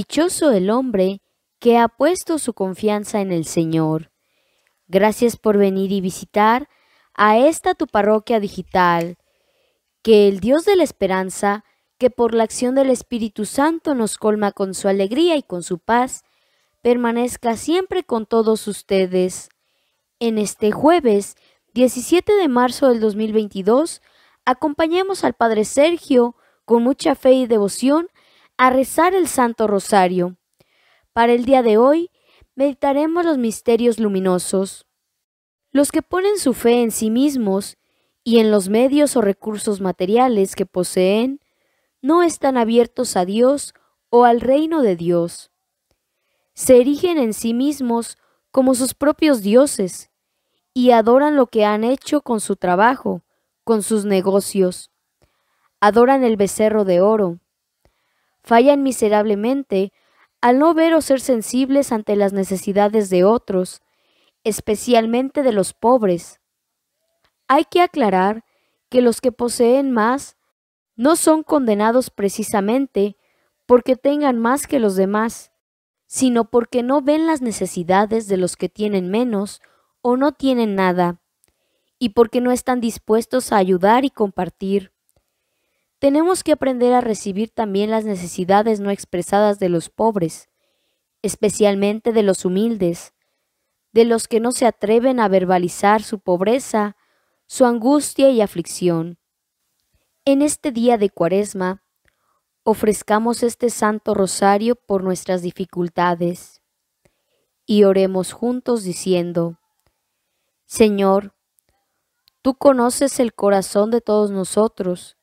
Dichoso el hombre que ha puesto su confianza en el Señor. Gracias por venir y visitar a esta tu parroquia digital. Que el Dios de la esperanza, que por la acción del Espíritu Santo nos colma con su alegría y con su paz, permanezca siempre con todos ustedes. En este jueves 17 de marzo del 2022, acompañemos al Padre Sergio con mucha fe y devoción a rezar el Santo Rosario. Para el día de hoy, meditaremos los misterios luminosos. Los que ponen su fe en sí mismos y en los medios o recursos materiales que poseen, no están abiertos a Dios o al reino de Dios. Se erigen en sí mismos como sus propios dioses y adoran lo que han hecho con su trabajo, con sus negocios. Adoran el becerro de oro, fallan miserablemente al no ver o ser sensibles ante las necesidades de otros, especialmente de los pobres. Hay que aclarar que los que poseen más no son condenados precisamente porque tengan más que los demás, sino porque no ven las necesidades de los que tienen menos o no tienen nada, y porque no están dispuestos a ayudar y compartir tenemos que aprender a recibir también las necesidades no expresadas de los pobres, especialmente de los humildes, de los que no se atreven a verbalizar su pobreza, su angustia y aflicción. En este día de Cuaresma, ofrezcamos este Santo Rosario por nuestras dificultades y oremos juntos diciendo, Señor, tú conoces el corazón de todos nosotros,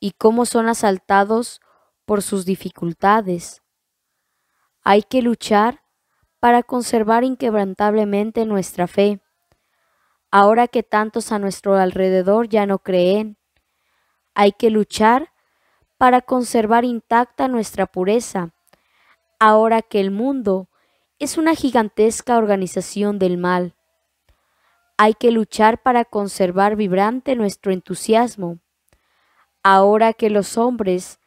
y cómo son asaltados por sus dificultades. Hay que luchar para conservar inquebrantablemente nuestra fe, ahora que tantos a nuestro alrededor ya no creen. Hay que luchar para conservar intacta nuestra pureza, ahora que el mundo es una gigantesca organización del mal. Hay que luchar para conservar vibrante nuestro entusiasmo, ahora que los hombres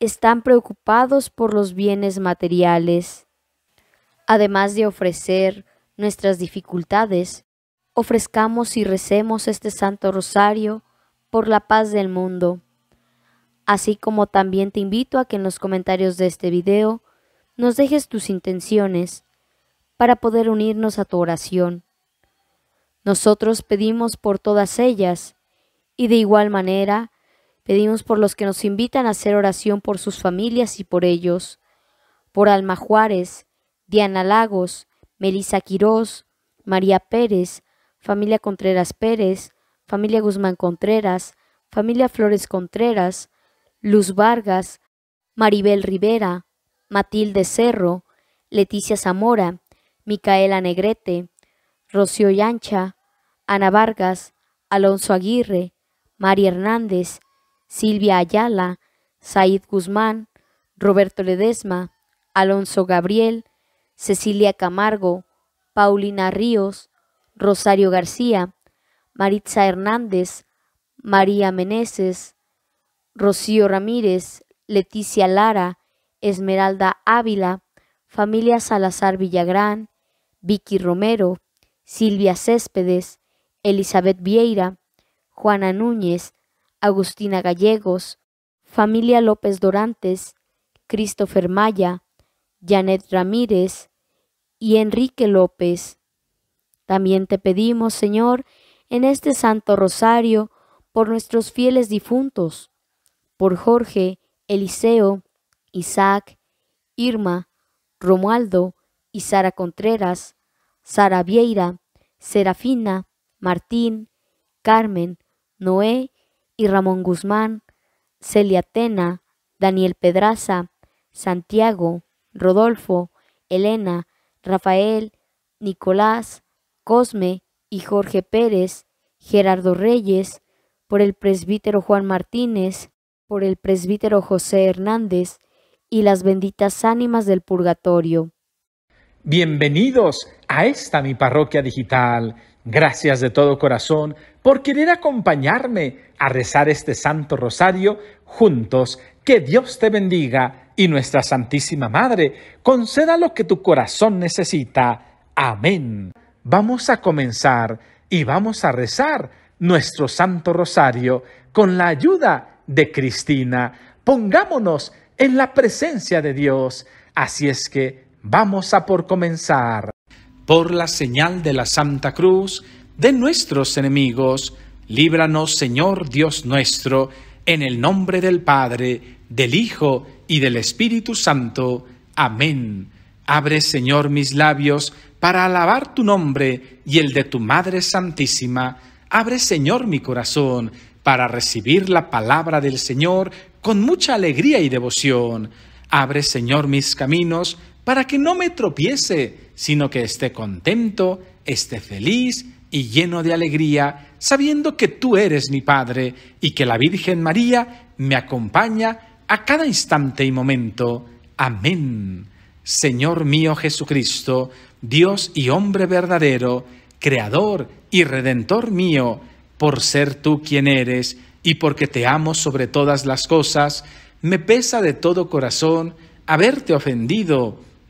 están preocupados por los bienes materiales. Además de ofrecer nuestras dificultades, ofrezcamos y recemos este Santo Rosario por la paz del mundo. Así como también te invito a que en los comentarios de este video nos dejes tus intenciones para poder unirnos a tu oración. Nosotros pedimos por todas ellas y de igual manera Pedimos por los que nos invitan a hacer oración por sus familias y por ellos, por Alma Juárez, Diana Lagos, Melisa Quirós, María Pérez, familia Contreras Pérez, familia Guzmán Contreras, familia Flores Contreras, Luz Vargas, Maribel Rivera, Matilde Cerro, Leticia Zamora, Micaela Negrete, Rocío Yancha, Ana Vargas, Alonso Aguirre, María Hernández, Silvia Ayala, Said Guzmán, Roberto Ledesma, Alonso Gabriel, Cecilia Camargo, Paulina Ríos, Rosario García, Maritza Hernández, María Meneses, Rocío Ramírez, Leticia Lara, Esmeralda Ávila, familia Salazar Villagrán, Vicky Romero, Silvia Céspedes, Elizabeth Vieira, Juana Núñez, Agustina Gallegos, familia López Dorantes, Christopher Maya, Janet Ramírez y Enrique López. También te pedimos, Señor, en este Santo Rosario, por nuestros fieles difuntos, por Jorge, Eliseo, Isaac, Irma, Romualdo y Sara Contreras, Sara Vieira, Serafina, Martín, Carmen, Noé y Ramón Guzmán, Celia Tena, Daniel Pedraza, Santiago, Rodolfo, Elena, Rafael, Nicolás, Cosme y Jorge Pérez, Gerardo Reyes, por el presbítero Juan Martínez, por el presbítero José Hernández y las benditas ánimas del purgatorio. Bienvenidos a esta mi parroquia digital. Gracias de todo corazón por querer acompañarme a rezar este Santo Rosario juntos. Que Dios te bendiga y nuestra Santísima Madre conceda lo que tu corazón necesita. Amén. Vamos a comenzar y vamos a rezar nuestro Santo Rosario con la ayuda de Cristina. Pongámonos en la presencia de Dios. Así es que vamos a por comenzar por la señal de la Santa Cruz, de nuestros enemigos, líbranos, Señor Dios nuestro, en el nombre del Padre, del Hijo y del Espíritu Santo. Amén. Abre, Señor, mis labios para alabar tu nombre y el de tu Madre Santísima. Abre, Señor, mi corazón para recibir la palabra del Señor con mucha alegría y devoción. Abre, Señor, mis caminos para que no me tropiece, sino que esté contento, esté feliz y lleno de alegría, sabiendo que tú eres mi Padre y que la Virgen María me acompaña a cada instante y momento. Amén. Señor mío Jesucristo, Dios y hombre verdadero, Creador y Redentor mío, por ser tú quien eres y porque te amo sobre todas las cosas, me pesa de todo corazón haberte ofendido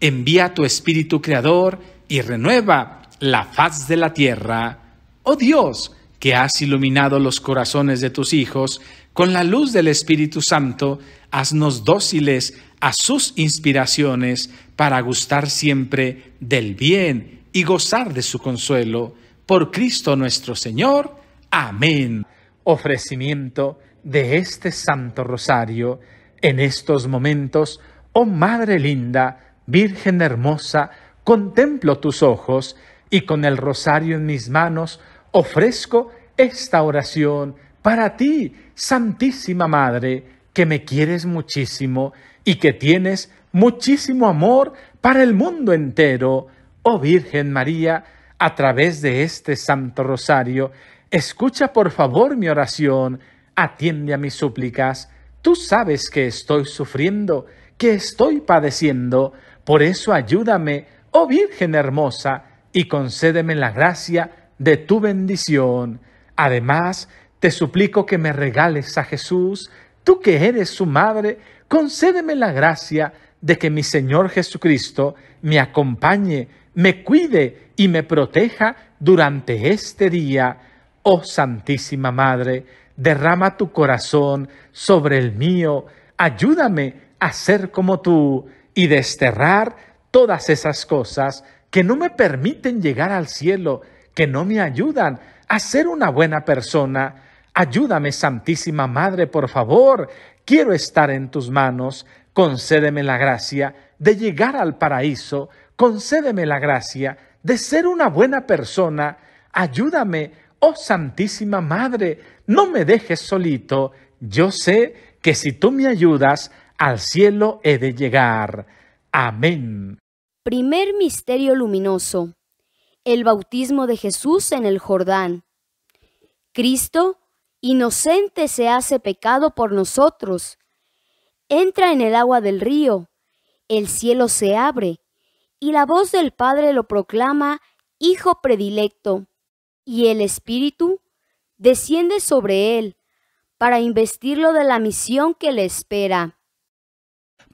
envía tu espíritu creador y renueva la faz de la tierra. Oh Dios, que has iluminado los corazones de tus hijos, con la luz del Espíritu Santo, haznos dóciles a sus inspiraciones para gustar siempre del bien y gozar de su consuelo. Por Cristo nuestro Señor. Amén. Ofrecimiento de este Santo Rosario. En estos momentos, oh Madre linda, Virgen hermosa, contemplo tus ojos y con el rosario en mis manos ofrezco esta oración para ti, Santísima Madre, que me quieres muchísimo y que tienes muchísimo amor para el mundo entero. Oh Virgen María, a través de este Santo Rosario, escucha por favor mi oración, atiende a mis súplicas. Tú sabes que estoy sufriendo, que estoy padeciendo, por eso ayúdame, oh Virgen hermosa, y concédeme la gracia de tu bendición. Además, te suplico que me regales a Jesús, tú que eres su madre, concédeme la gracia de que mi Señor Jesucristo me acompañe, me cuide y me proteja durante este día. Oh Santísima Madre, derrama tu corazón sobre el mío, ayúdame a ser como tú y desterrar todas esas cosas que no me permiten llegar al cielo, que no me ayudan a ser una buena persona. Ayúdame, Santísima Madre, por favor. Quiero estar en tus manos. Concédeme la gracia de llegar al paraíso. Concédeme la gracia de ser una buena persona. Ayúdame, oh Santísima Madre. No me dejes solito. Yo sé que si tú me ayudas, al cielo he de llegar. Amén. Primer misterio luminoso. El bautismo de Jesús en el Jordán. Cristo, inocente, se hace pecado por nosotros. Entra en el agua del río. El cielo se abre y la voz del Padre lo proclama Hijo predilecto. Y el Espíritu desciende sobre él para investirlo de la misión que le espera.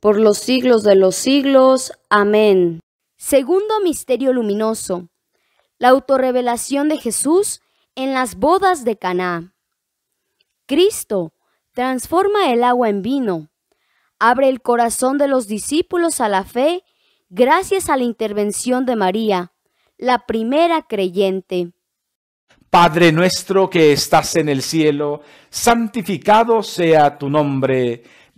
por los siglos de los siglos. Amén. Segundo misterio luminoso. La autorrevelación de Jesús en las bodas de Caná. Cristo transforma el agua en vino. Abre el corazón de los discípulos a la fe gracias a la intervención de María, la primera creyente. Padre nuestro que estás en el cielo, santificado sea tu nombre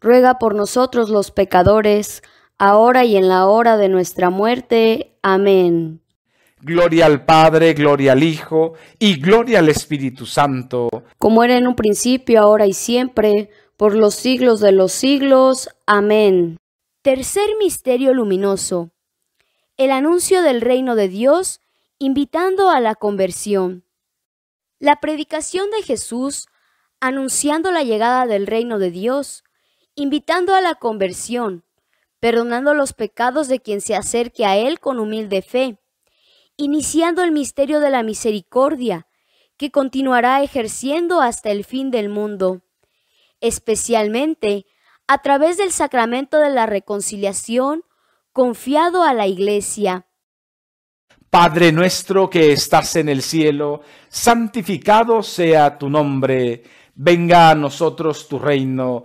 ruega por nosotros los pecadores, ahora y en la hora de nuestra muerte. Amén. Gloria al Padre, gloria al Hijo, y gloria al Espíritu Santo. Como era en un principio, ahora y siempre, por los siglos de los siglos. Amén. Tercer misterio luminoso. El anuncio del reino de Dios, invitando a la conversión. La predicación de Jesús, anunciando la llegada del reino de Dios, invitando a la conversión, perdonando los pecados de quien se acerque a Él con humilde fe, iniciando el misterio de la misericordia, que continuará ejerciendo hasta el fin del mundo, especialmente a través del sacramento de la reconciliación confiado a la Iglesia. Padre nuestro que estás en el cielo, santificado sea tu nombre, venga a nosotros tu reino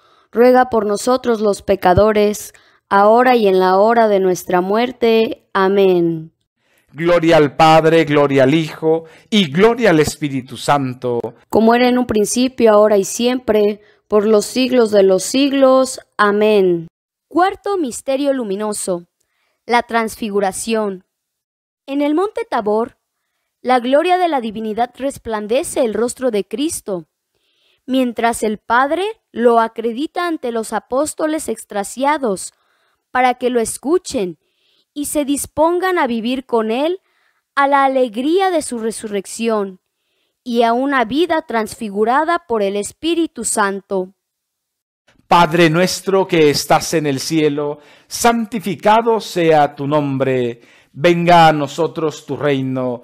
ruega por nosotros los pecadores, ahora y en la hora de nuestra muerte. Amén. Gloria al Padre, gloria al Hijo, y gloria al Espíritu Santo. Como era en un principio, ahora y siempre, por los siglos de los siglos. Amén. Cuarto Misterio Luminoso. La Transfiguración. En el monte Tabor, la gloria de la divinidad resplandece el rostro de Cristo mientras el Padre lo acredita ante los apóstoles extraciados para que lo escuchen y se dispongan a vivir con Él a la alegría de su resurrección y a una vida transfigurada por el Espíritu Santo. Padre nuestro que estás en el cielo, santificado sea tu nombre, venga a nosotros tu reino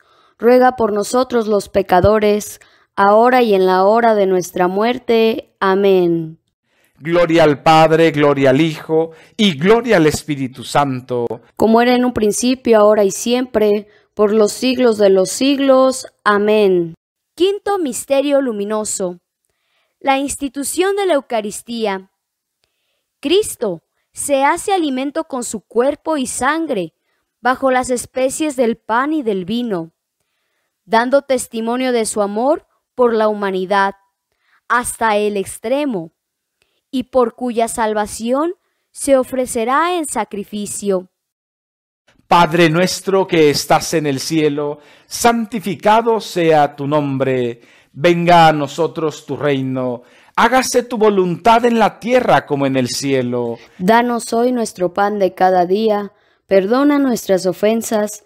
ruega por nosotros los pecadores, ahora y en la hora de nuestra muerte. Amén. Gloria al Padre, gloria al Hijo y gloria al Espíritu Santo. Como era en un principio, ahora y siempre, por los siglos de los siglos. Amén. Quinto Misterio Luminoso. La institución de la Eucaristía. Cristo se hace alimento con su cuerpo y sangre, bajo las especies del pan y del vino dando testimonio de su amor por la humanidad hasta el extremo, y por cuya salvación se ofrecerá en sacrificio. Padre nuestro que estás en el cielo, santificado sea tu nombre, venga a nosotros tu reino, hágase tu voluntad en la tierra como en el cielo. Danos hoy nuestro pan de cada día, perdona nuestras ofensas,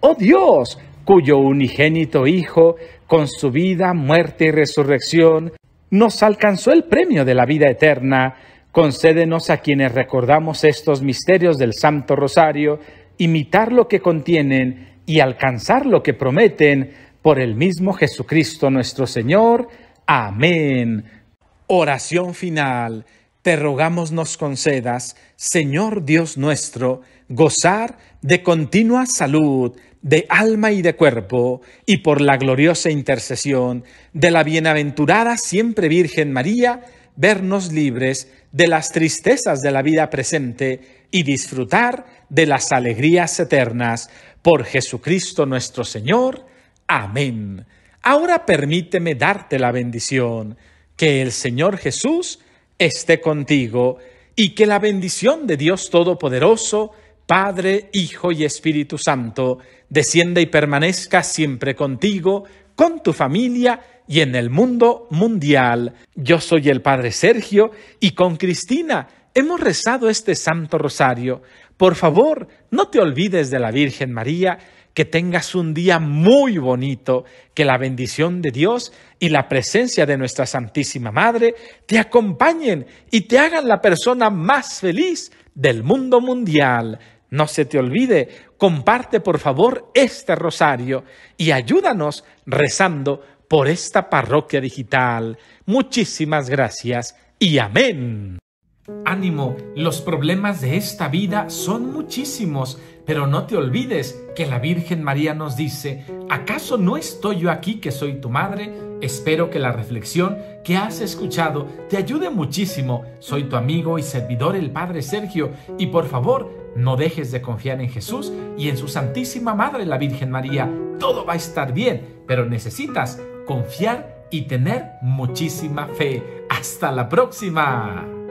oh Dios, cuyo unigénito Hijo, con su vida, muerte y resurrección, nos alcanzó el premio de la vida eterna, concédenos a quienes recordamos estos misterios del Santo Rosario, imitar lo que contienen y alcanzar lo que prometen por el mismo Jesucristo nuestro Señor. Amén. Oración final. Te rogamos nos concedas, Señor Dios nuestro, gozar de continua salud de alma y de cuerpo, y por la gloriosa intercesión de la bienaventurada siempre Virgen María, vernos libres de las tristezas de la vida presente y disfrutar de las alegrías eternas. Por Jesucristo nuestro Señor. Amén. Ahora permíteme darte la bendición. Que el Señor Jesús esté contigo y que la bendición de Dios Todopoderoso, Padre, Hijo y Espíritu Santo, descienda y permanezca siempre contigo, con tu familia y en el mundo mundial. Yo soy el Padre Sergio y con Cristina hemos rezado este Santo Rosario. Por favor, no te olvides de la Virgen María, que tengas un día muy bonito, que la bendición de Dios y la presencia de nuestra Santísima Madre te acompañen y te hagan la persona más feliz del mundo mundial. No se te olvide, comparte por favor este rosario y ayúdanos rezando por esta parroquia digital. Muchísimas gracias y amén. Ánimo, los problemas de esta vida son muchísimos, pero no te olvides que la Virgen María nos dice, ¿acaso no estoy yo aquí que soy tu madre? Espero que la reflexión que has escuchado te ayude muchísimo. Soy tu amigo y servidor el Padre Sergio y por favor, no dejes de confiar en Jesús y en su Santísima Madre, la Virgen María. Todo va a estar bien, pero necesitas confiar y tener muchísima fe. Hasta la próxima.